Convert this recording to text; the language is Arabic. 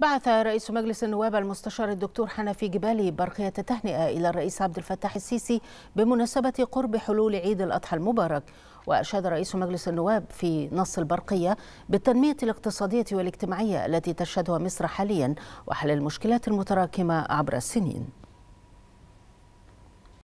بعث رئيس مجلس النواب المستشار الدكتور حنفي جبالي برقية تهنئة إلى الرئيس عبد الفتاح السيسي بمناسبة قرب حلول عيد الأضحى المبارك وأشاد رئيس مجلس النواب في نص البرقية بالتنمية الاقتصادية والاجتماعية التي تشهدها مصر حاليا وحل المشكلات المتراكمة عبر السنين